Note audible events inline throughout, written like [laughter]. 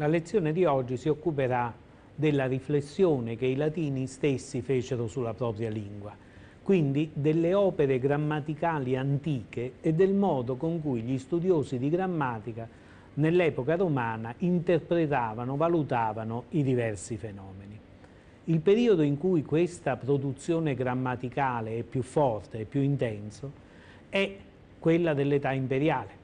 La lezione di oggi si occuperà della riflessione che i latini stessi fecero sulla propria lingua, quindi delle opere grammaticali antiche e del modo con cui gli studiosi di grammatica nell'epoca romana interpretavano, valutavano i diversi fenomeni. Il periodo in cui questa produzione grammaticale è più forte e più intenso è quella dell'età imperiale,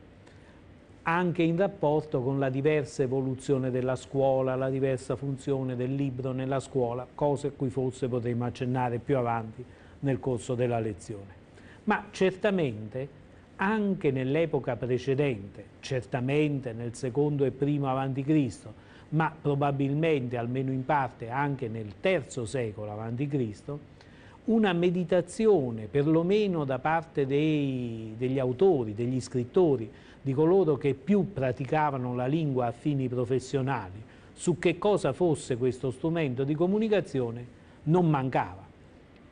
anche in rapporto con la diversa evoluzione della scuola, la diversa funzione del libro nella scuola, cose a cui forse potremo accennare più avanti nel corso della lezione. Ma certamente anche nell'epoca precedente, certamente nel secondo e primo avanti Cristo, ma probabilmente almeno in parte anche nel terzo secolo avanti Cristo, una meditazione, perlomeno da parte dei, degli autori, degli scrittori, di coloro che più praticavano la lingua a fini professionali, su che cosa fosse questo strumento di comunicazione, non mancava.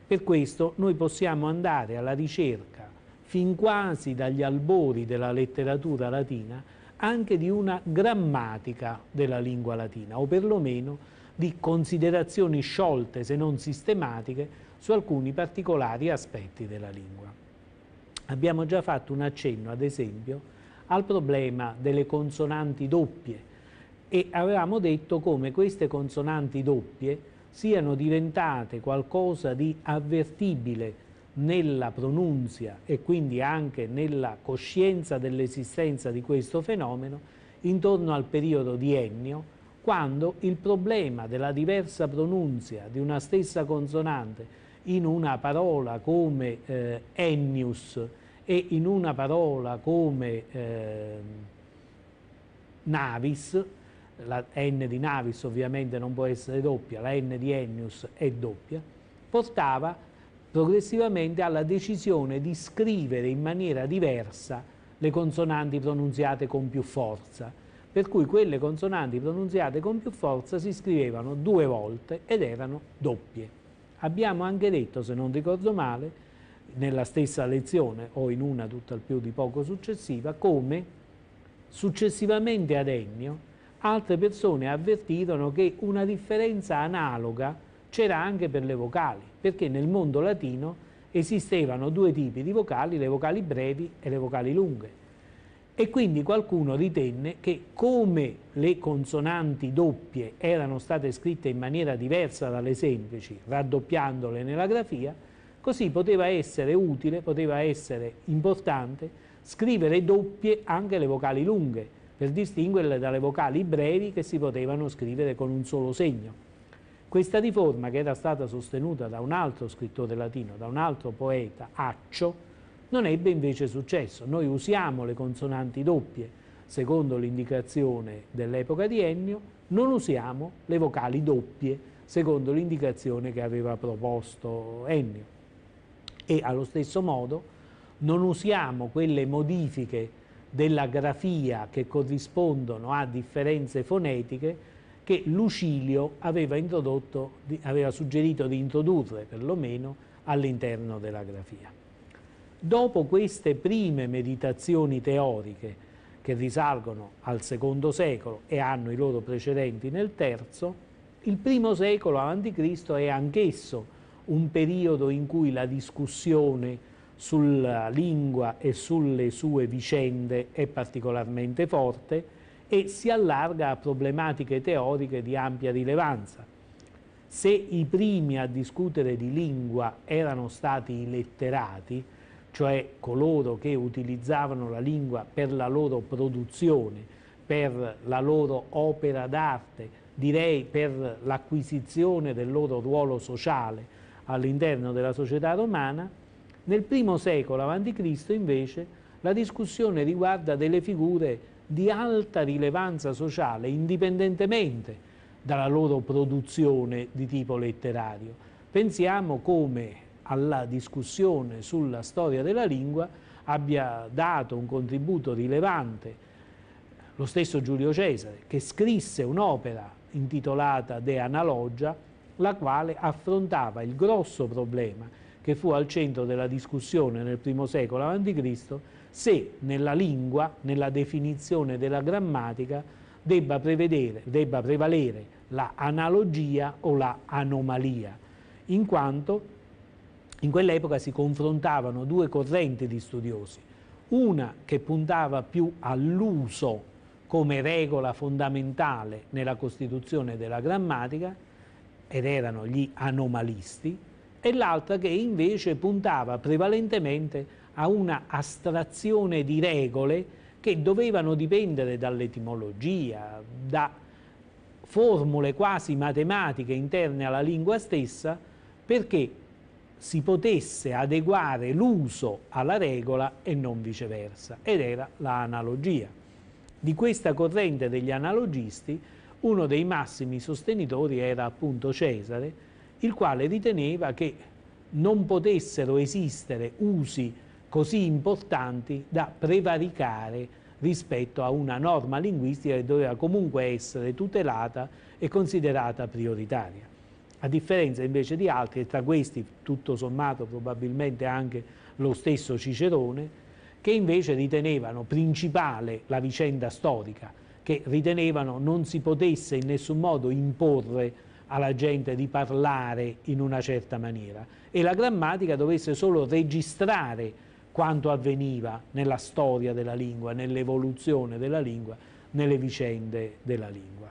Per questo noi possiamo andare alla ricerca, fin quasi dagli albori della letteratura latina, anche di una grammatica della lingua latina, o perlomeno di considerazioni sciolte, se non sistematiche, su alcuni particolari aspetti della lingua. Abbiamo già fatto un accenno, ad esempio, al problema delle consonanti doppie e avevamo detto come queste consonanti doppie siano diventate qualcosa di avvertibile nella pronunzia e quindi anche nella coscienza dell'esistenza di questo fenomeno intorno al periodo di Ennio, quando il problema della diversa pronunzia di una stessa consonante in una parola come eh, ennius e in una parola come eh, Navis, la N di Navis ovviamente non può essere doppia, la N di Ennius è doppia, portava progressivamente alla decisione di scrivere in maniera diversa le consonanti pronunziate con più forza, per cui quelle consonanti pronunziate con più forza si scrivevano due volte ed erano doppie. Abbiamo anche detto, se non ricordo male, nella stessa lezione o in una tutt'al più di poco successiva, come successivamente ad Ennio altre persone avvertirono che una differenza analoga c'era anche per le vocali, perché nel mondo latino esistevano due tipi di vocali, le vocali brevi e le vocali lunghe. E quindi qualcuno ritenne che come le consonanti doppie erano state scritte in maniera diversa dalle semplici, raddoppiandole nella grafia, Così poteva essere utile, poteva essere importante scrivere doppie anche le vocali lunghe, per distinguerle dalle vocali brevi che si potevano scrivere con un solo segno. Questa riforma, che era stata sostenuta da un altro scrittore latino, da un altro poeta, Accio, non ebbe invece successo. Noi usiamo le consonanti doppie, secondo l'indicazione dell'epoca di Ennio, non usiamo le vocali doppie, secondo l'indicazione che aveva proposto Ennio e allo stesso modo non usiamo quelle modifiche della grafia che corrispondono a differenze fonetiche che Lucilio aveva, aveva suggerito di introdurre perlomeno all'interno della grafia. Dopo queste prime meditazioni teoriche che risalgono al secondo secolo e hanno i loro precedenti nel terzo, il primo secolo a.C. è anch'esso un periodo in cui la discussione sulla lingua e sulle sue vicende è particolarmente forte e si allarga a problematiche teoriche di ampia rilevanza. Se i primi a discutere di lingua erano stati i letterati, cioè coloro che utilizzavano la lingua per la loro produzione, per la loro opera d'arte, direi per l'acquisizione del loro ruolo sociale, all'interno della società romana, nel primo secolo a.C. invece la discussione riguarda delle figure di alta rilevanza sociale, indipendentemente dalla loro produzione di tipo letterario. Pensiamo come alla discussione sulla storia della lingua abbia dato un contributo rilevante lo stesso Giulio Cesare, che scrisse un'opera intitolata De Analogia, la quale affrontava il grosso problema che fu al centro della discussione nel primo secolo a.C., se nella lingua, nella definizione della grammatica, debba, debba prevalere la analogia o la anomalia, in quanto in quell'epoca si confrontavano due correnti di studiosi, una che puntava più all'uso come regola fondamentale nella costituzione della grammatica ed erano gli anomalisti, e l'altra che invece puntava prevalentemente a una astrazione di regole che dovevano dipendere dall'etimologia, da formule quasi matematiche interne alla lingua stessa, perché si potesse adeguare l'uso alla regola e non viceversa, ed era l'analogia. Di questa corrente degli analogisti uno dei massimi sostenitori era appunto Cesare, il quale riteneva che non potessero esistere usi così importanti da prevaricare rispetto a una norma linguistica che doveva comunque essere tutelata e considerata prioritaria. A differenza invece di altri, e tra questi tutto sommato probabilmente anche lo stesso Cicerone, che invece ritenevano principale la vicenda storica, che ritenevano non si potesse in nessun modo imporre alla gente di parlare in una certa maniera e la grammatica dovesse solo registrare quanto avveniva nella storia della lingua, nell'evoluzione della lingua, nelle vicende della lingua.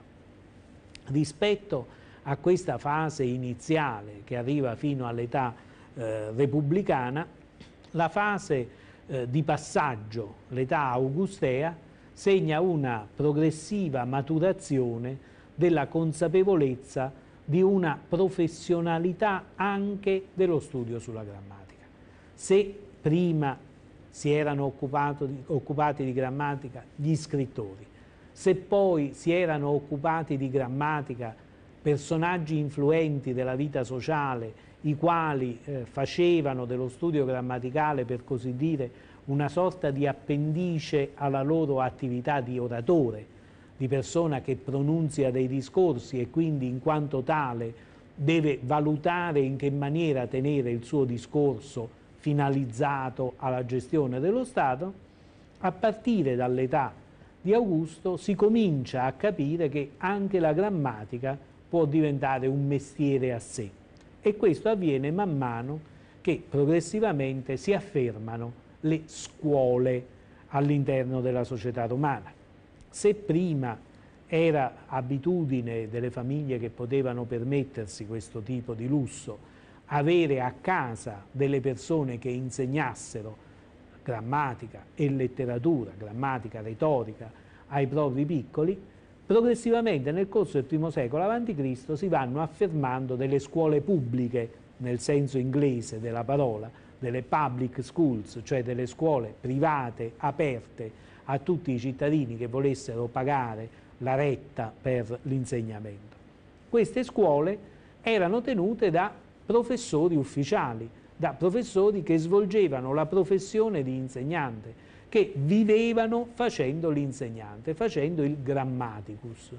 Rispetto a questa fase iniziale che arriva fino all'età eh, repubblicana, la fase eh, di passaggio, l'età augustea, segna una progressiva maturazione della consapevolezza di una professionalità anche dello studio sulla grammatica. Se prima si erano di, occupati di grammatica gli scrittori, se poi si erano occupati di grammatica personaggi influenti della vita sociale, i quali eh, facevano dello studio grammaticale, per così dire, una sorta di appendice alla loro attività di oratore, di persona che pronunzia dei discorsi e quindi in quanto tale deve valutare in che maniera tenere il suo discorso finalizzato alla gestione dello Stato, a partire dall'età di Augusto si comincia a capire che anche la grammatica può diventare un mestiere a sé e questo avviene man mano che progressivamente si affermano le scuole all'interno della società romana. Se prima era abitudine delle famiglie che potevano permettersi questo tipo di lusso, avere a casa delle persone che insegnassero grammatica e letteratura, grammatica, retorica, ai propri piccoli, progressivamente nel corso del I secolo a.C. si vanno affermando delle scuole pubbliche, nel senso inglese della parola, delle public schools, cioè delle scuole private aperte a tutti i cittadini che volessero pagare la retta per l'insegnamento. Queste scuole erano tenute da professori ufficiali, da professori che svolgevano la professione di insegnante, che vivevano facendo l'insegnante, facendo il grammaticus.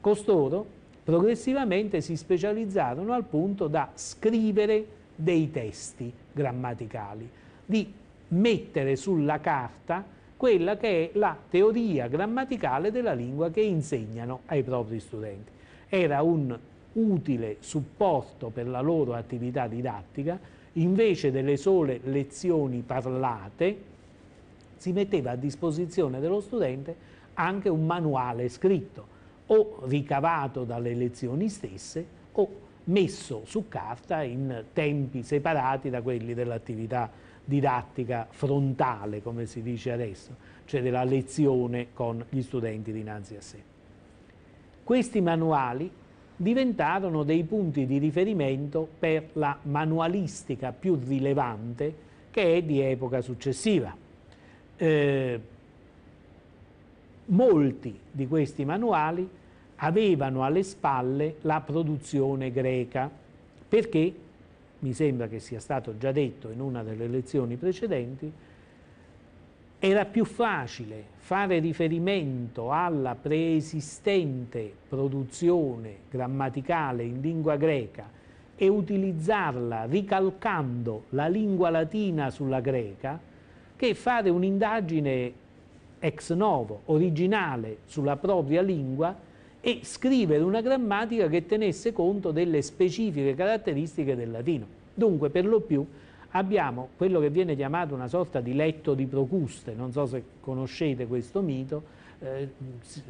Costoro progressivamente si specializzarono al punto da scrivere dei testi grammaticali, di mettere sulla carta quella che è la teoria grammaticale della lingua che insegnano ai propri studenti. Era un utile supporto per la loro attività didattica, invece delle sole lezioni parlate, si metteva a disposizione dello studente anche un manuale scritto, o ricavato dalle lezioni stesse, o messo su carta in tempi separati da quelli dell'attività didattica frontale, come si dice adesso, cioè della lezione con gli studenti dinanzi a sé. Questi manuali diventarono dei punti di riferimento per la manualistica più rilevante che è di epoca successiva. Eh, molti di questi manuali avevano alle spalle la produzione greca, perché, mi sembra che sia stato già detto in una delle lezioni precedenti, era più facile fare riferimento alla preesistente produzione grammaticale in lingua greca e utilizzarla ricalcando la lingua latina sulla greca che fare un'indagine ex novo, originale, sulla propria lingua e scrivere una grammatica che tenesse conto delle specifiche caratteristiche del latino. Dunque, per lo più, abbiamo quello che viene chiamato una sorta di letto di Procuste, non so se conoscete questo mito, eh,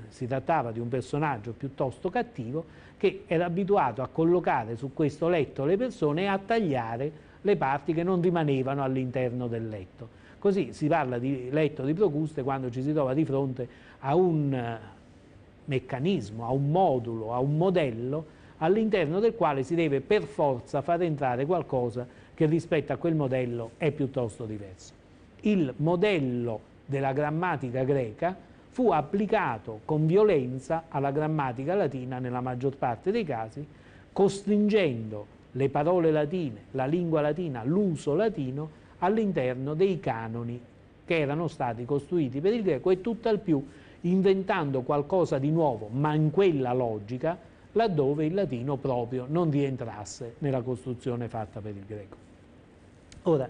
si trattava di un personaggio piuttosto cattivo che era abituato a collocare su questo letto le persone e a tagliare le parti che non rimanevano all'interno del letto. Così si parla di letto di Procuste quando ci si trova di fronte a un meccanismo, a un modulo, a un modello all'interno del quale si deve per forza far entrare qualcosa che rispetto a quel modello è piuttosto diverso. Il modello della grammatica greca fu applicato con violenza alla grammatica latina nella maggior parte dei casi, costringendo le parole latine, la lingua latina, l'uso latino all'interno dei canoni che erano stati costruiti per il greco e tutt'al più inventando qualcosa di nuovo, ma in quella logica, laddove il latino proprio non rientrasse nella costruzione fatta per il greco. Ora,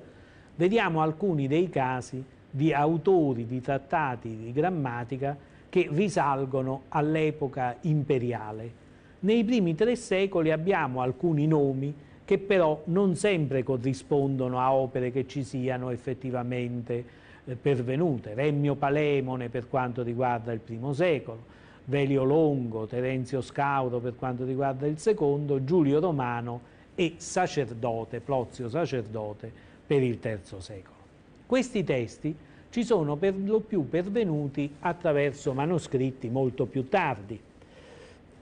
vediamo alcuni dei casi di autori di trattati di grammatica che risalgono all'epoca imperiale. Nei primi tre secoli abbiamo alcuni nomi che però non sempre corrispondono a opere che ci siano effettivamente eh, pervenute, Remmio Palemone per quanto riguarda il primo secolo, Velio Longo, Terenzio Scauro per quanto riguarda il secondo, Giulio Romano e sacerdote, Plozio sacerdote per il terzo secolo. Questi testi ci sono per lo più pervenuti attraverso manoscritti molto più tardi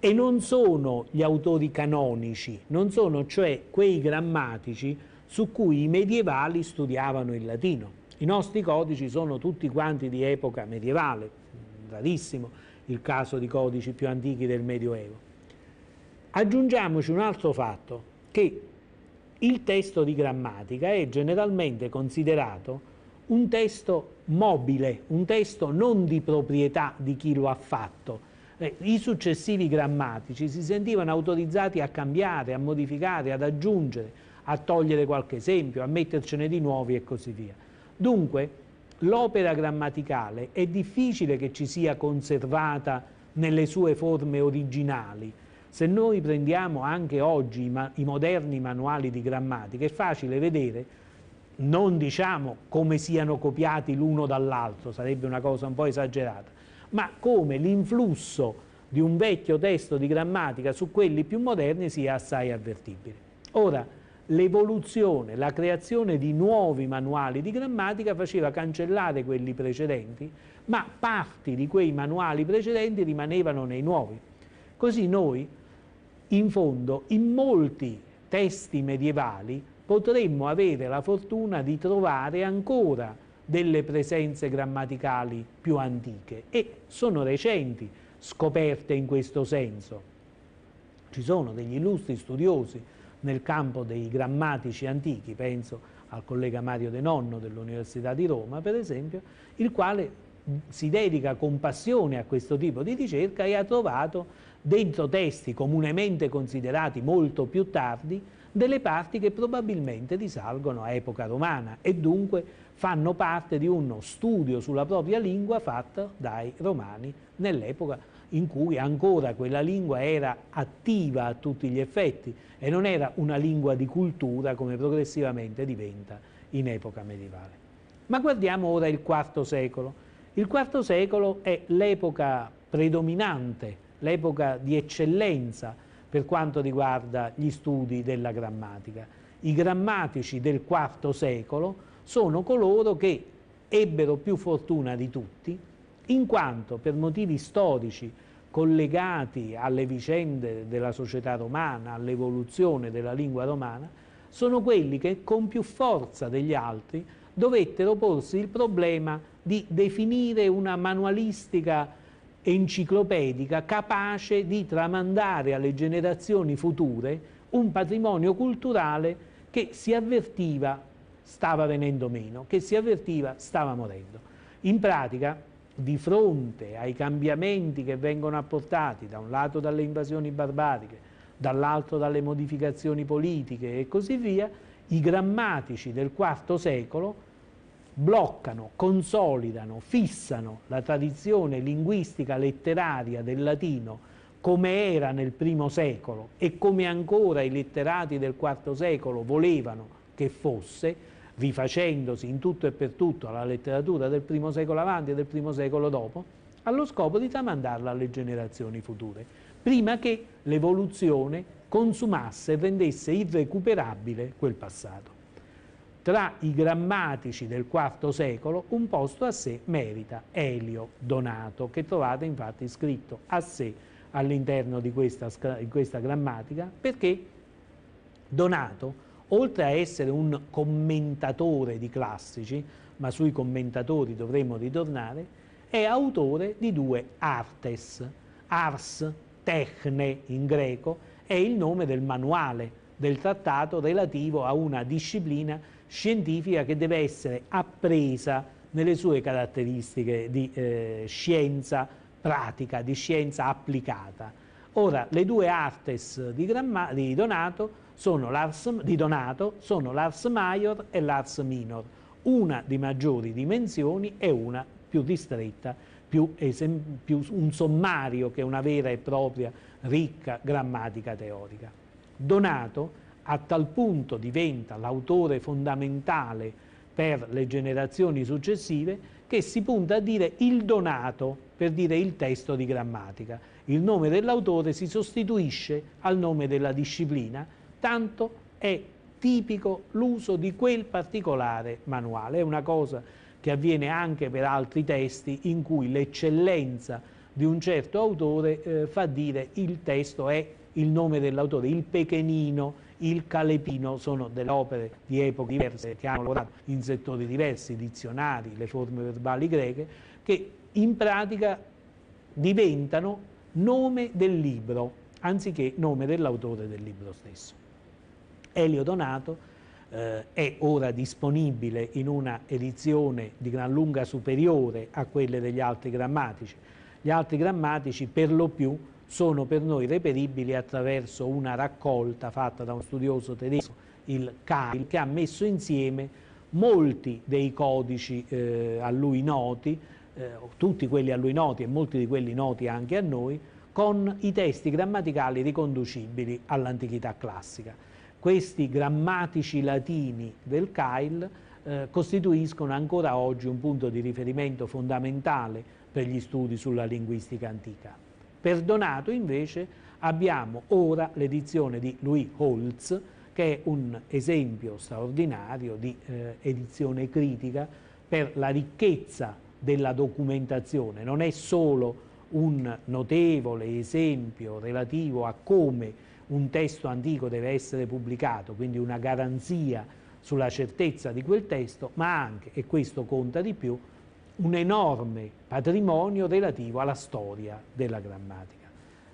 e non sono gli autori canonici, non sono cioè quei grammatici su cui i medievali studiavano il latino. I nostri codici sono tutti quanti di epoca medievale, mm, rarissimo il caso di codici più antichi del Medioevo. Aggiungiamoci un altro fatto, che il testo di grammatica è generalmente considerato un testo mobile, un testo non di proprietà di chi lo ha fatto. Eh, I successivi grammatici si sentivano autorizzati a cambiare, a modificare, ad aggiungere, a togliere qualche esempio, a mettercene di nuovi e così via. Dunque, l'opera grammaticale è difficile che ci sia conservata nelle sue forme originali. Se noi prendiamo anche oggi i, ma i moderni manuali di grammatica, è facile vedere, non diciamo come siano copiati l'uno dall'altro, sarebbe una cosa un po' esagerata, ma come l'influsso di un vecchio testo di grammatica su quelli più moderni sia assai avvertibile. Ora, l'evoluzione, la creazione di nuovi manuali di grammatica faceva cancellare quelli precedenti, ma parti di quei manuali precedenti rimanevano nei nuovi. Così noi, in fondo, in molti testi medievali potremmo avere la fortuna di trovare ancora delle presenze grammaticali più antiche e sono recenti scoperte in questo senso. Ci sono degli illustri studiosi nel campo dei grammatici antichi, penso al collega Mario De Nonno dell'Università di Roma, per esempio, il quale si dedica con passione a questo tipo di ricerca e ha trovato dentro testi comunemente considerati molto più tardi delle parti che probabilmente risalgono a epoca romana e dunque fanno parte di uno studio sulla propria lingua fatto dai romani nell'epoca romana in cui ancora quella lingua era attiva a tutti gli effetti e non era una lingua di cultura come progressivamente diventa in epoca medievale. Ma guardiamo ora il IV secolo. Il IV secolo è l'epoca predominante, l'epoca di eccellenza per quanto riguarda gli studi della grammatica. I grammatici del IV secolo sono coloro che ebbero più fortuna di tutti in quanto per motivi storici collegati alle vicende della società romana, all'evoluzione della lingua romana, sono quelli che con più forza degli altri dovettero porsi il problema di definire una manualistica enciclopedica capace di tramandare alle generazioni future un patrimonio culturale che si avvertiva stava venendo meno, che si avvertiva stava morendo. In pratica di fronte ai cambiamenti che vengono apportati da un lato dalle invasioni barbariche, dall'altro dalle modificazioni politiche e così via, i grammatici del IV secolo bloccano, consolidano, fissano la tradizione linguistica letteraria del latino come era nel primo secolo e come ancora i letterati del IV secolo volevano che fosse, rifacendosi in tutto e per tutto alla letteratura del primo secolo avanti e del primo secolo dopo, allo scopo di tramandarla alle generazioni future, prima che l'evoluzione consumasse e rendesse irrecuperabile quel passato. Tra i grammatici del IV secolo un posto a sé merita Elio Donato, che trovate infatti scritto a sé all'interno di questa, questa grammatica, perché Donato oltre a essere un commentatore di classici, ma sui commentatori dovremmo ritornare, è autore di due artes. Ars, techne in greco, è il nome del manuale del trattato relativo a una disciplina scientifica che deve essere appresa nelle sue caratteristiche di eh, scienza pratica, di scienza applicata. Ora, le due artes di, di Donato sono Lars, di Donato sono Lars Maior e Lars Minor, una di maggiori dimensioni e una più ristretta, più, più un sommario che una vera e propria ricca grammatica teorica. Donato a tal punto diventa l'autore fondamentale per le generazioni successive che si punta a dire il donato per dire il testo di grammatica. Il nome dell'autore si sostituisce al nome della disciplina tanto è tipico l'uso di quel particolare manuale. È una cosa che avviene anche per altri testi in cui l'eccellenza di un certo autore eh, fa dire il testo è il nome dell'autore, il Pechenino, il Calepino sono delle opere di epoche diverse che hanno lavorato in settori diversi, dizionari, le forme verbali greche, che in pratica diventano nome del libro anziché nome dell'autore del libro stesso. Elio Donato, eh, è ora disponibile in una edizione di gran lunga superiore a quelle degli altri grammatici. Gli altri grammatici per lo più sono per noi reperibili attraverso una raccolta fatta da un studioso tedesco, il Kail, che ha messo insieme molti dei codici eh, a lui noti, eh, tutti quelli a lui noti e molti di quelli noti anche a noi, con i testi grammaticali riconducibili all'antichità classica questi grammatici latini del CAIL eh, costituiscono ancora oggi un punto di riferimento fondamentale per gli studi sulla linguistica antica. Per Donato invece abbiamo ora l'edizione di Louis Holtz che è un esempio straordinario di eh, edizione critica per la ricchezza della documentazione. Non è solo un notevole esempio relativo a come un testo antico deve essere pubblicato, quindi una garanzia sulla certezza di quel testo, ma anche, e questo conta di più, un enorme patrimonio relativo alla storia della grammatica.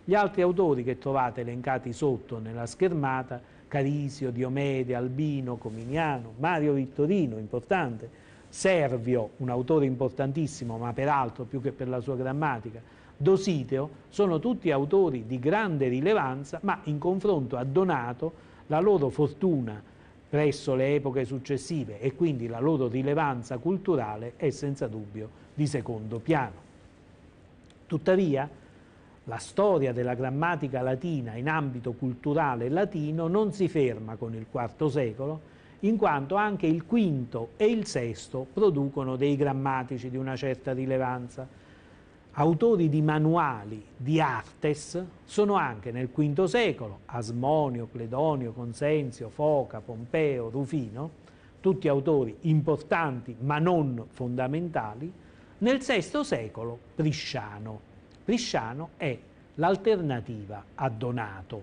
Gli altri autori che trovate elencati sotto nella schermata, Carisio, Diomede, Albino, Cominiano, Mario Vittorino, importante, Servio, un autore importantissimo, ma peraltro più che per la sua grammatica, Dositeo sono tutti autori di grande rilevanza, ma in confronto a Donato la loro fortuna presso le epoche successive e quindi la loro rilevanza culturale è senza dubbio di secondo piano. Tuttavia, la storia della grammatica latina in ambito culturale latino non si ferma con il IV secolo, in quanto anche il V e il VI producono dei grammatici di una certa rilevanza, Autori di manuali di Artes sono anche nel V secolo Asmonio, Cledonio, Consenzio, Foca, Pompeo, Rufino, tutti autori importanti ma non fondamentali, nel VI secolo Prisciano. Prisciano è l'alternativa a Donato,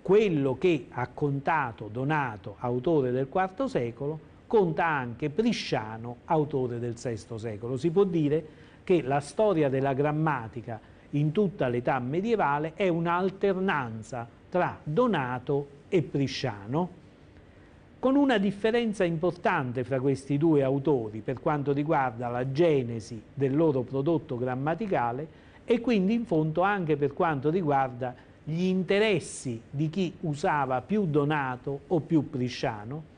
quello che ha contato Donato, autore del IV secolo, conta anche Prisciano, autore del VI secolo. Si può dire che la storia della grammatica in tutta l'età medievale è un'alternanza tra Donato e Prisciano, con una differenza importante fra questi due autori per quanto riguarda la genesi del loro prodotto grammaticale e quindi in fondo anche per quanto riguarda gli interessi di chi usava più Donato o più Prisciano,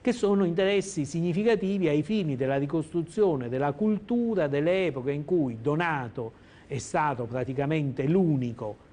che sono interessi significativi ai fini della ricostruzione della cultura delle epoche in cui Donato è stato praticamente l'unico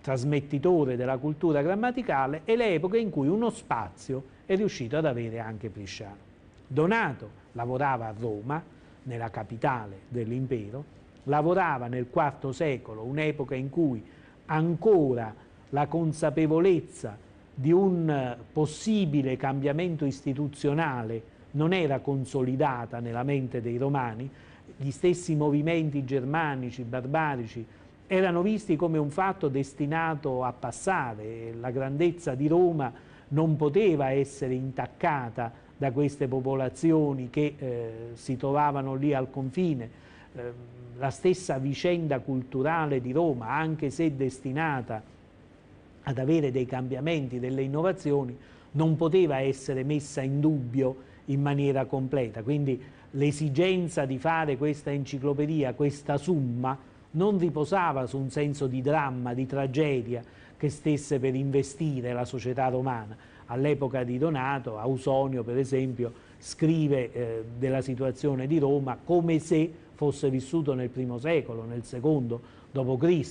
trasmettitore della cultura grammaticale e le epoche in cui uno spazio è riuscito ad avere anche Prisciano. Donato lavorava a Roma, nella capitale dell'impero, lavorava nel IV secolo, un'epoca in cui ancora la consapevolezza di un possibile cambiamento istituzionale non era consolidata nella mente dei romani, gli stessi movimenti germanici, barbarici, erano visti come un fatto destinato a passare, la grandezza di Roma non poteva essere intaccata da queste popolazioni che eh, si trovavano lì al confine. Eh, la stessa vicenda culturale di Roma, anche se destinata a ad avere dei cambiamenti, delle innovazioni, non poteva essere messa in dubbio in maniera completa. Quindi l'esigenza di fare questa enciclopedia, questa summa, non riposava su un senso di dramma, di tragedia che stesse per investire la società romana. All'epoca di Donato, Ausonio per esempio, scrive eh, della situazione di Roma come se fosse vissuto nel primo secolo, nel secondo d.C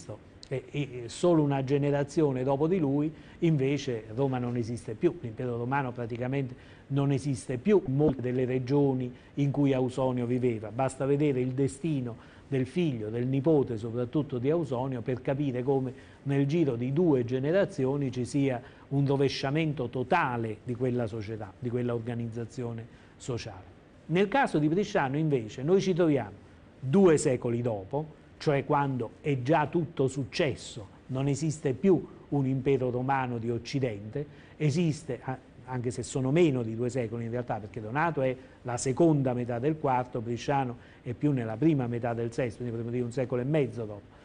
e, e solo una generazione dopo di lui invece Roma non esiste più, l'impero romano praticamente non esiste più, molte delle regioni in cui Ausonio viveva, basta vedere il destino del figlio, del nipote soprattutto di Ausonio per capire come nel giro di due generazioni ci sia un rovesciamento totale di quella società, di quella organizzazione sociale. Nel caso di Bresciano invece noi ci troviamo due secoli dopo cioè quando è già tutto successo, non esiste più un impero romano di Occidente, esiste, anche se sono meno di due secoli in realtà, perché Donato è la seconda metà del quarto, Bresciano è più nella prima metà del sesto, quindi potremmo dire un secolo e mezzo dopo.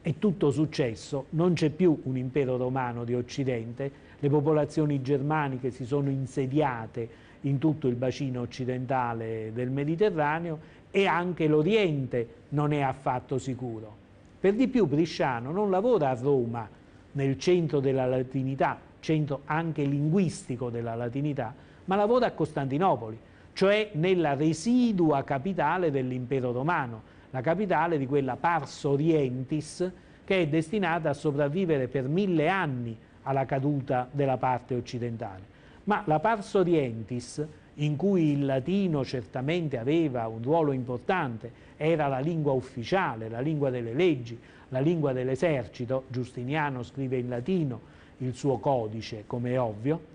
È tutto successo, non c'è più un impero romano di Occidente, le popolazioni germaniche si sono insediate in tutto il bacino occidentale del Mediterraneo e anche l'Oriente non è affatto sicuro. Per di più Brisciano non lavora a Roma, nel centro della latinità, centro anche linguistico della latinità, ma lavora a Costantinopoli, cioè nella residua capitale dell'impero romano, la capitale di quella Pars Orientis che è destinata a sopravvivere per mille anni alla caduta della parte occidentale. Ma la Pars Orientis in cui il latino certamente aveva un ruolo importante, era la lingua ufficiale, la lingua delle leggi, la lingua dell'esercito, Giustiniano scrive in latino il suo codice, come è ovvio,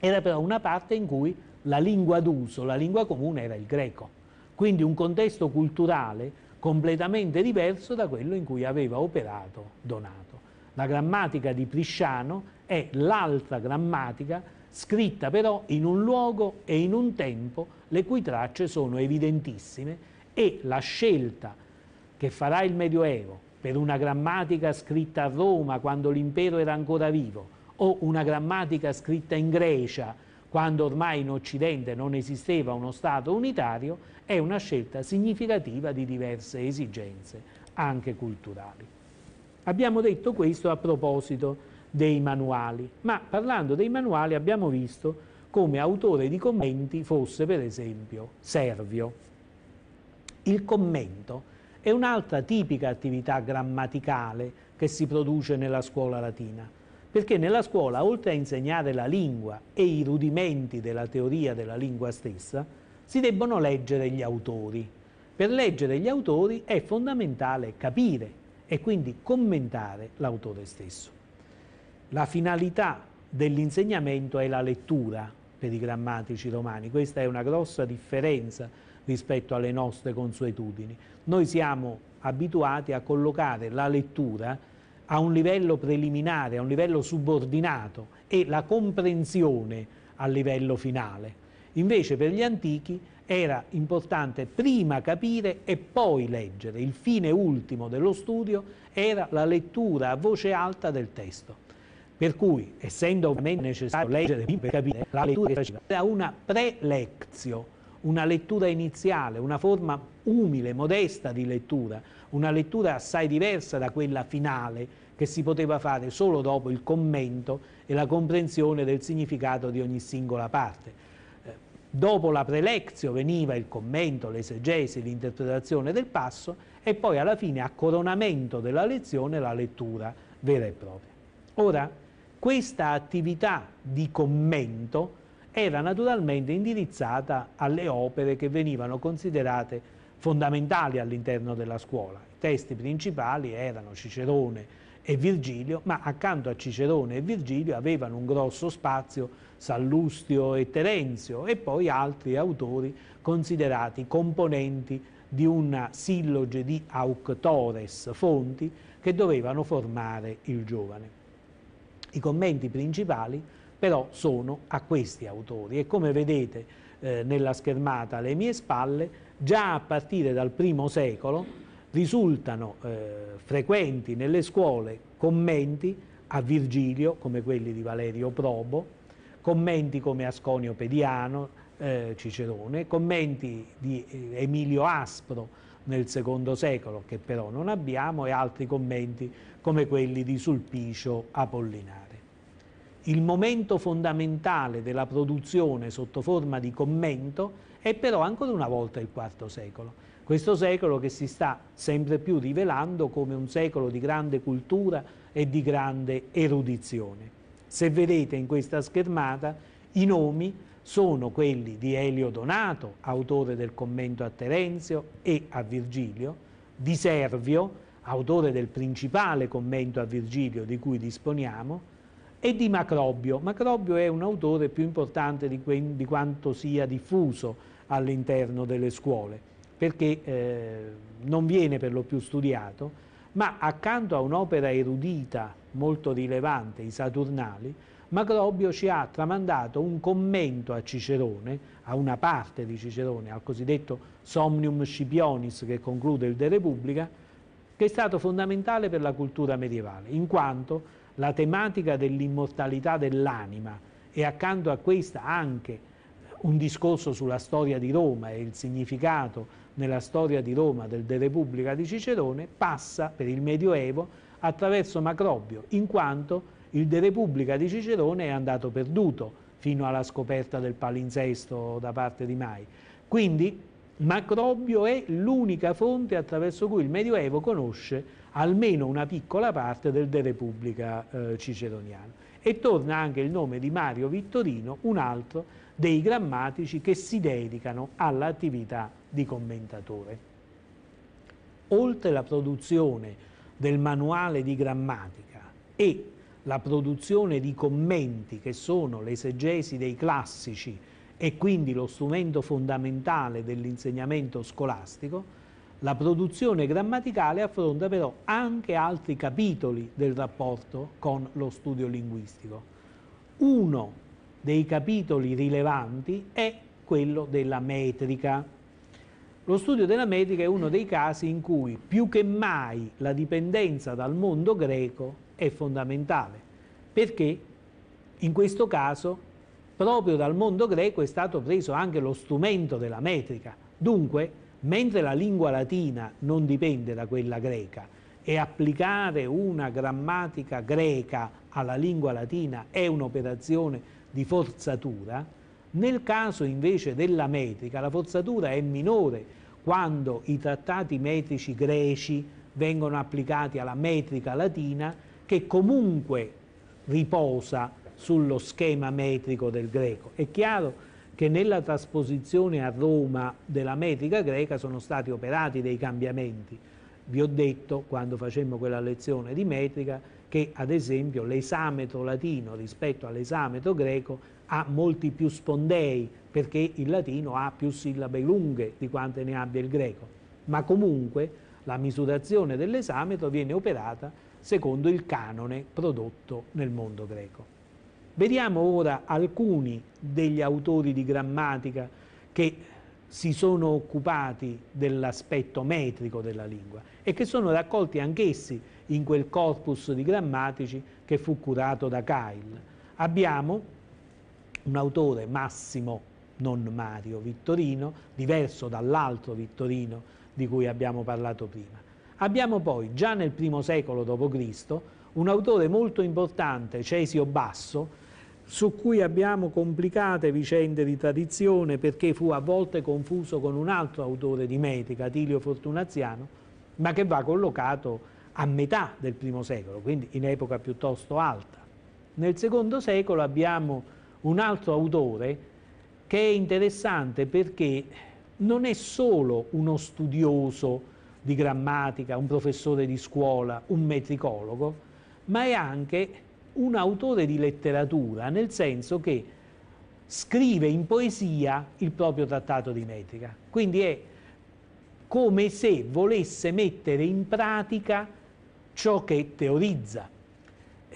era però una parte in cui la lingua d'uso, la lingua comune era il greco. Quindi un contesto culturale completamente diverso da quello in cui aveva operato Donato. La grammatica di Prisciano è l'altra grammatica scritta però in un luogo e in un tempo le cui tracce sono evidentissime e la scelta che farà il Medioevo per una grammatica scritta a Roma quando l'impero era ancora vivo o una grammatica scritta in Grecia quando ormai in Occidente non esisteva uno Stato unitario, è una scelta significativa di diverse esigenze, anche culturali. Abbiamo detto questo a proposito dei manuali, ma parlando dei manuali abbiamo visto come autore di commenti fosse per esempio Servio. Il commento è un'altra tipica attività grammaticale che si produce nella scuola latina, perché nella scuola oltre a insegnare la lingua e i rudimenti della teoria della lingua stessa, si debbono leggere gli autori. Per leggere gli autori è fondamentale capire e quindi commentare l'autore stesso. La finalità dell'insegnamento è la lettura per i grammatici romani, questa è una grossa differenza rispetto alle nostre consuetudini. Noi siamo abituati a collocare la lettura a un livello preliminare, a un livello subordinato e la comprensione a livello finale. Invece per gli antichi era importante prima capire e poi leggere. Il fine ultimo dello studio era la lettura a voce alta del testo. Per cui, essendo ovviamente necessario leggere per capire, la lettura era una prelezio, una lettura iniziale, una forma umile, modesta di lettura, una lettura assai diversa da quella finale che si poteva fare solo dopo il commento e la comprensione del significato di ogni singola parte. Eh, dopo la prelezio veniva il commento, l'esegesi, l'interpretazione del passo e poi alla fine a coronamento della lezione la lettura vera e propria. Ora, questa attività di commento era naturalmente indirizzata alle opere che venivano considerate fondamentali all'interno della scuola. I testi principali erano Cicerone e Virgilio, ma accanto a Cicerone e Virgilio avevano un grosso spazio Sallustio e Terenzio e poi altri autori considerati componenti di una silloge di auctores, fonti, che dovevano formare il giovane. I commenti principali però sono a questi autori e come vedete eh, nella schermata alle mie spalle, già a partire dal primo secolo risultano eh, frequenti nelle scuole commenti a Virgilio, come quelli di Valerio Probo, commenti come Asconio Pediano, eh, Cicerone, commenti di eh, Emilio Aspro nel secondo secolo, che però non abbiamo, e altri commenti come quelli di Sulpicio Apollinare. Il momento fondamentale della produzione sotto forma di commento è però ancora una volta il IV secolo. Questo secolo che si sta sempre più rivelando come un secolo di grande cultura e di grande erudizione. Se vedete in questa schermata i nomi sono quelli di Elio Donato, autore del commento a Terenzio e a Virgilio, di Servio, autore del principale commento a Virgilio di cui disponiamo, e di Macrobio. Macrobio è un autore più importante di, di quanto sia diffuso all'interno delle scuole, perché eh, non viene per lo più studiato, ma accanto a un'opera erudita molto rilevante, i Saturnali, Macrobio ci ha tramandato un commento a Cicerone, a una parte di Cicerone, al cosiddetto Somnium Scipionis che conclude il De Repubblica, che è stato fondamentale per la cultura medievale, in quanto la tematica dell'immortalità dell'anima e accanto a questa anche un discorso sulla storia di Roma e il significato nella storia di Roma del De Repubblica di Cicerone passa per il Medioevo attraverso Macrobio, in quanto il De Repubblica di Cicerone è andato perduto fino alla scoperta del palinsesto da parte di Mai. Quindi Macrobio è l'unica fonte attraverso cui il Medioevo conosce almeno una piccola parte del De Repubblica eh, ciceroniana. E torna anche il nome di Mario Vittorino, un altro dei grammatici che si dedicano all'attività di commentatore. Oltre la produzione del manuale di grammatica e la produzione di commenti che sono l'esegesi dei classici e quindi lo strumento fondamentale dell'insegnamento scolastico, la produzione grammaticale affronta però anche altri capitoli del rapporto con lo studio linguistico. Uno dei capitoli rilevanti è quello della metrica. Lo studio della metrica è uno dei casi in cui più che mai la dipendenza dal mondo greco è fondamentale, perché in questo caso proprio dal mondo greco è stato preso anche lo strumento della metrica. Dunque, mentre la lingua latina non dipende da quella greca e applicare una grammatica greca alla lingua latina è un'operazione di forzatura, nel caso invece della metrica la forzatura è minore quando i trattati metrici greci vengono applicati alla metrica latina che comunque riposa sullo schema metrico del greco. È chiaro che nella trasposizione a Roma della metrica greca sono stati operati dei cambiamenti. Vi ho detto, quando facemmo quella lezione di metrica, che ad esempio l'esametro latino rispetto all'esametro greco ha molti più spondei, perché il latino ha più sillabe lunghe di quante ne abbia il greco. Ma comunque la misurazione dell'esametro viene operata secondo il canone prodotto nel mondo greco. Vediamo ora alcuni degli autori di grammatica che si sono occupati dell'aspetto metrico della lingua e che sono raccolti anch'essi in quel corpus di grammatici che fu curato da Kyle. Abbiamo un autore, Massimo, non Mario Vittorino, diverso dall'altro Vittorino di cui abbiamo parlato prima. Abbiamo poi, già nel primo secolo d.C., un autore molto importante, Cesio Basso, su cui abbiamo complicate vicende di tradizione perché fu a volte confuso con un altro autore di metrica, Tilio Fortunaziano, ma che va collocato a metà del primo secolo, quindi in epoca piuttosto alta. Nel secondo secolo abbiamo un altro autore che è interessante perché non è solo uno studioso di grammatica, un professore di scuola, un metricologo, ma è anche un autore di letteratura, nel senso che scrive in poesia il proprio trattato di metrica. Quindi è come se volesse mettere in pratica ciò che teorizza.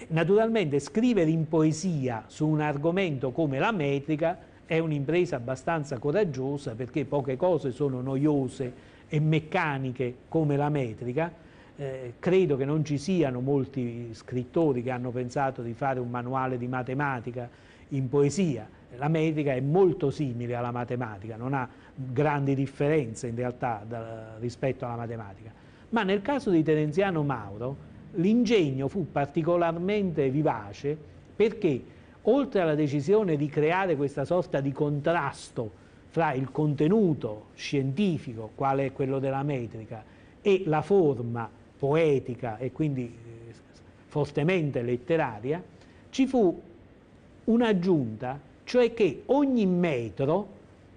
Naturalmente scrivere in poesia su un argomento come la metrica è un'impresa abbastanza coraggiosa perché poche cose sono noiose e meccaniche come la metrica, eh, credo che non ci siano molti scrittori che hanno pensato di fare un manuale di matematica in poesia. La metrica è molto simile alla matematica, non ha grandi differenze in realtà da, rispetto alla matematica. Ma nel caso di Terenziano Mauro l'ingegno fu particolarmente vivace perché oltre alla decisione di creare questa sorta di contrasto fra il contenuto scientifico, quale è quello della metrica, e la forma poetica e quindi eh, fortemente letteraria, ci fu un'aggiunta, cioè che ogni metro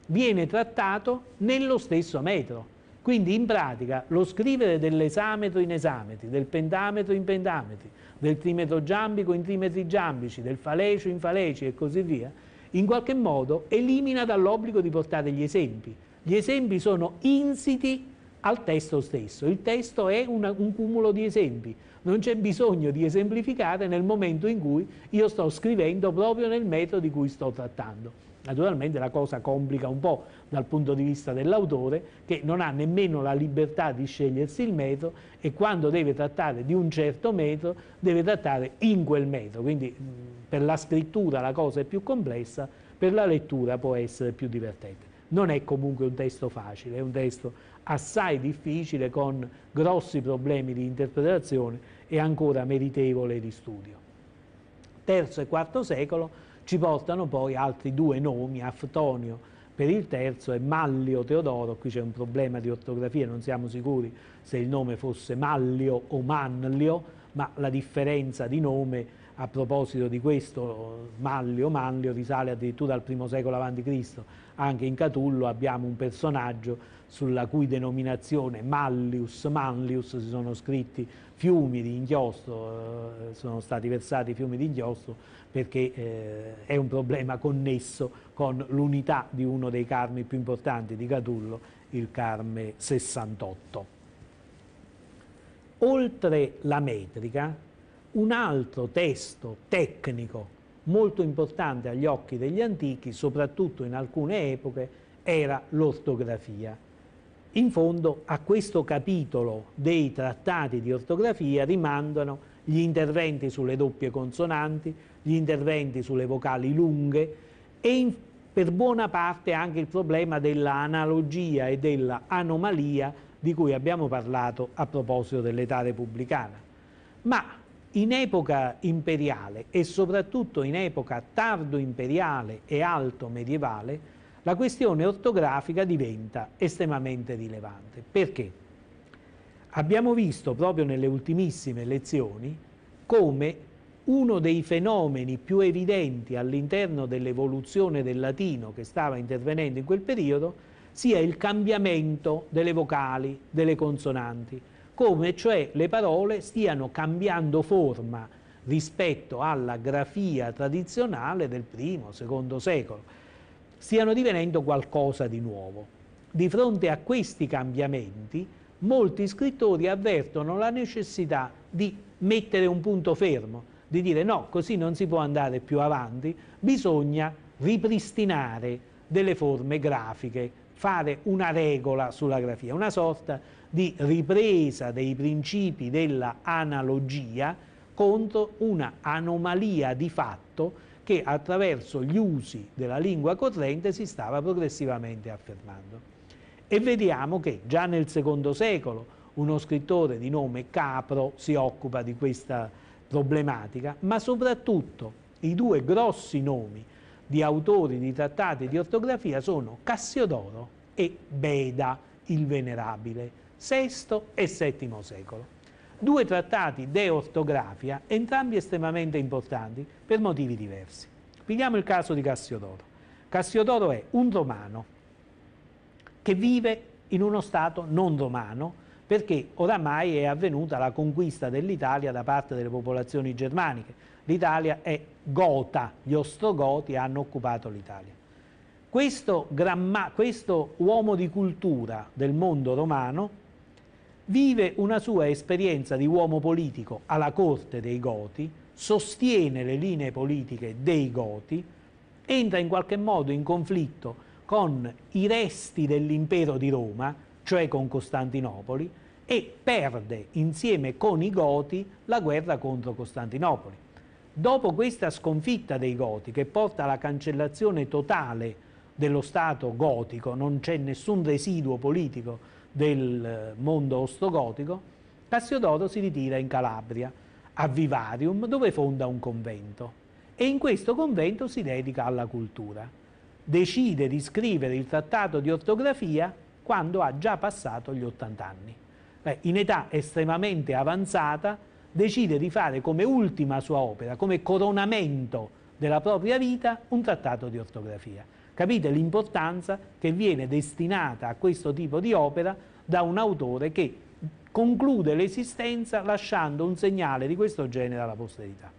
viene trattato nello stesso metro. Quindi in pratica lo scrivere dell'esametro in esametri, del pentametro in pentametri, del trimetro giambico in trimetri giambici, del falecio in faleci e così via, in qualche modo elimina dall'obbligo di portare gli esempi. Gli esempi sono insiti al testo stesso. Il testo è una, un cumulo di esempi, non c'è bisogno di esemplificare nel momento in cui io sto scrivendo proprio nel metodo di cui sto trattando. Naturalmente la cosa complica un po' dal punto di vista dell'autore che non ha nemmeno la libertà di scegliersi il metodo e quando deve trattare di un certo metodo deve trattare in quel metodo. Quindi mm, per la scrittura la cosa è più complessa, per la lettura può essere più divertente non è comunque un testo facile, è un testo assai difficile con grossi problemi di interpretazione e ancora meritevole di studio. Terzo e quarto secolo ci portano poi altri due nomi, Aftonio per il terzo e Mallio Teodoro, qui c'è un problema di ortografia, non siamo sicuri se il nome fosse Mallio o Manlio, ma la differenza di nome a proposito di questo, Mallio, Manlio risale addirittura al primo secolo avanti Cristo, anche in Catullo abbiamo un personaggio sulla cui denominazione Mallius, Manlius si sono scritti fiumi di inchiostro, eh, sono stati versati fiumi di inchiostro perché eh, è un problema connesso con l'unità di uno dei carmi più importanti di Catullo, il carme 68. Oltre la metrica, un altro testo tecnico molto importante agli occhi degli antichi, soprattutto in alcune epoche, era l'ortografia. In fondo a questo capitolo dei trattati di ortografia rimandano gli interventi sulle doppie consonanti, gli interventi sulle vocali lunghe e in, per buona parte anche il problema dell'analogia e dell'anomalia di cui abbiamo parlato a proposito dell'età repubblicana. Ma in epoca imperiale e soprattutto in epoca tardo imperiale e alto medievale, la questione ortografica diventa estremamente rilevante. Perché? Abbiamo visto proprio nelle ultimissime lezioni come uno dei fenomeni più evidenti all'interno dell'evoluzione del latino che stava intervenendo in quel periodo sia il cambiamento delle vocali, delle consonanti come cioè le parole stiano cambiando forma rispetto alla grafia tradizionale del primo, secondo secolo, stiano divenendo qualcosa di nuovo. Di fronte a questi cambiamenti, molti scrittori avvertono la necessità di mettere un punto fermo, di dire no, così non si può andare più avanti, bisogna ripristinare delle forme grafiche fare una regola sulla grafia, una sorta di ripresa dei principi della analogia contro una anomalia di fatto che attraverso gli usi della lingua corrente si stava progressivamente affermando. E vediamo che già nel secondo secolo uno scrittore di nome Capro si occupa di questa problematica, ma soprattutto i due grossi nomi di autori di trattati di ortografia sono Cassiodoro e Beda il Venerabile, VI e VII secolo. Due trattati de ortografia, entrambi estremamente importanti per motivi diversi. Pigliamo il caso di Cassiodoro. Cassiodoro è un romano che vive in uno stato non romano perché oramai è avvenuta la conquista dell'Italia da parte delle popolazioni germaniche. L'Italia è Gota, gli Ostrogoti hanno occupato l'Italia. Questo, questo uomo di cultura del mondo romano vive una sua esperienza di uomo politico alla corte dei Goti, sostiene le linee politiche dei Goti, entra in qualche modo in conflitto con i resti dell'impero di Roma, cioè con Costantinopoli, e perde insieme con i Goti la guerra contro Costantinopoli. Dopo questa sconfitta dei Goti, che porta alla cancellazione totale dello Stato gotico, non c'è nessun residuo politico del eh, mondo ostogotico, Cassiodoro si ritira in Calabria, a Vivarium, dove fonda un convento e in questo convento si dedica alla cultura. Decide di scrivere il trattato di ortografia quando ha già passato gli 80 anni. Beh, in età estremamente avanzata, decide di fare come ultima sua opera, come coronamento della propria vita, un trattato di ortografia. Capite l'importanza che viene destinata a questo tipo di opera da un autore che conclude l'esistenza lasciando un segnale di questo genere alla posterità.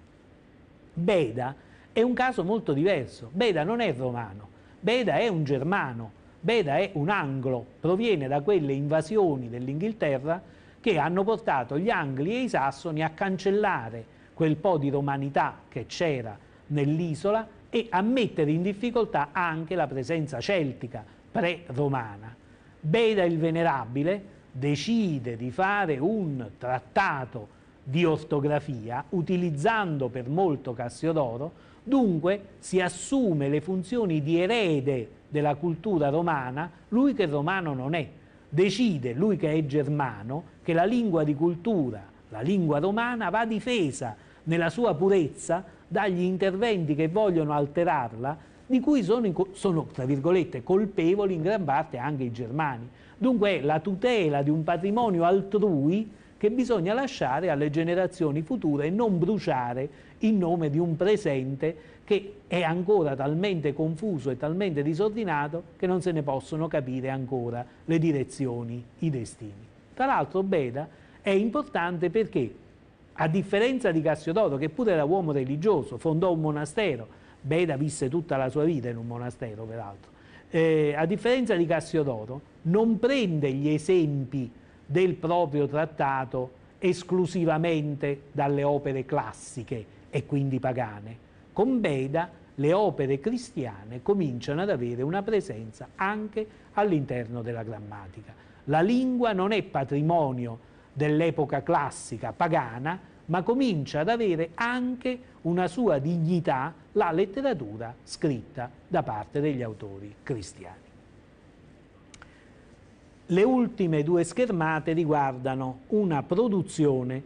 Beda è un caso molto diverso. Beda non è romano, Beda è un germano, Beda è un anglo, proviene da quelle invasioni dell'Inghilterra che hanno portato gli Angli e i Sassoni a cancellare quel po' di romanità che c'era nell'isola e a mettere in difficoltà anche la presenza celtica pre-romana. Beda il Venerabile decide di fare un trattato di ortografia utilizzando per molto Cassiodoro, dunque si assume le funzioni di erede della cultura romana, lui che romano non è, decide, lui che è germano, che la lingua di cultura, la lingua romana, va difesa nella sua purezza dagli interventi che vogliono alterarla, di cui sono, sono tra virgolette, colpevoli in gran parte anche i germani. Dunque è la tutela di un patrimonio altrui che bisogna lasciare alle generazioni future e non bruciare in nome di un presente che è ancora talmente confuso e talmente disordinato che non se ne possono capire ancora le direzioni, i destini. Tra l'altro Beda è importante perché, a differenza di Cassiodoro, che pure era uomo religioso, fondò un monastero, Beda visse tutta la sua vita in un monastero peraltro, eh, a differenza di Cassiodoro, non prende gli esempi del proprio trattato esclusivamente dalle opere classiche e quindi pagane, con Beda le opere cristiane cominciano ad avere una presenza anche all'interno della grammatica. La lingua non è patrimonio dell'epoca classica pagana, ma comincia ad avere anche una sua dignità la letteratura scritta da parte degli autori cristiani. Le ultime due schermate riguardano una produzione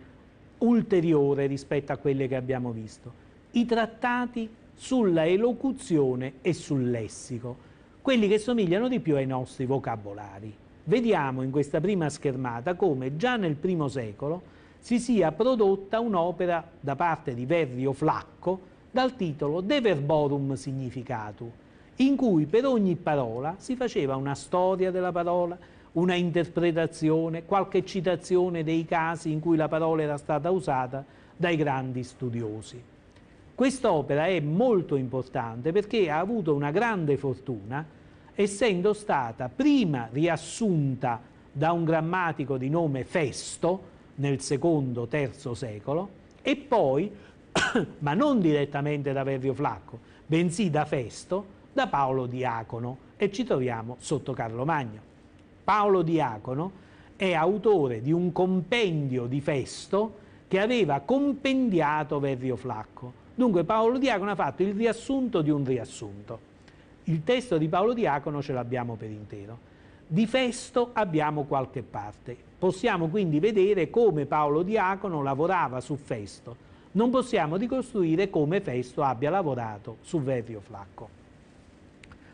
ulteriore rispetto a quelle che abbiamo visto i trattati sulla elocuzione e sul lessico, quelli che somigliano di più ai nostri vocabolari. Vediamo in questa prima schermata come già nel primo secolo si sia prodotta un'opera da parte di Verrio Flacco dal titolo De Verborum Significatu, in cui per ogni parola si faceva una storia della parola, una interpretazione, qualche citazione dei casi in cui la parola era stata usata dai grandi studiosi. Quest'opera è molto importante perché ha avuto una grande fortuna, essendo stata prima riassunta da un grammatico di nome Festo nel secondo, terzo secolo, e poi, [coughs] ma non direttamente da Verrio Flacco, bensì da Festo, da Paolo Diacono, e ci troviamo sotto Carlo Magno. Paolo Diacono è autore di un compendio di Festo che aveva compendiato Verrio Flacco Dunque Paolo Diacono ha fatto il riassunto di un riassunto. Il testo di Paolo Diacono ce l'abbiamo per intero. Di Festo abbiamo qualche parte. Possiamo quindi vedere come Paolo Diacono lavorava su Festo. Non possiamo ricostruire come Festo abbia lavorato su Verrio Flacco.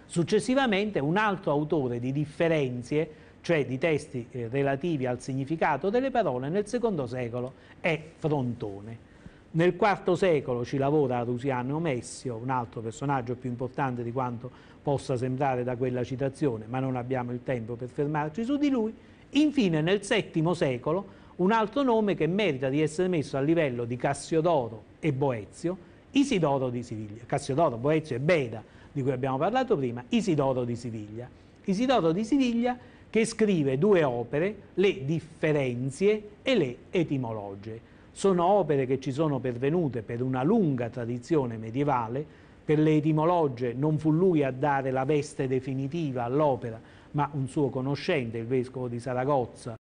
Successivamente un altro autore di differenzie, cioè di testi eh, relativi al significato delle parole nel secondo secolo, è Frontone. Nel IV secolo ci lavora Rusiano Messio, un altro personaggio più importante di quanto possa sembrare da quella citazione, ma non abbiamo il tempo per fermarci su di lui. Infine nel VII secolo un altro nome che merita di essere messo a livello di Cassiodoro e Boezio, Isidoro di Siviglia. Cassiodoro, Boezio e Beda, di cui abbiamo parlato prima, Isidoro di Siviglia. Isidoro di Siviglia che scrive due opere, le differenzie e le etimologie sono opere che ci sono pervenute per una lunga tradizione medievale, per le etimologie non fu lui a dare la veste definitiva all'opera, ma un suo conoscente, il vescovo di Saragozza,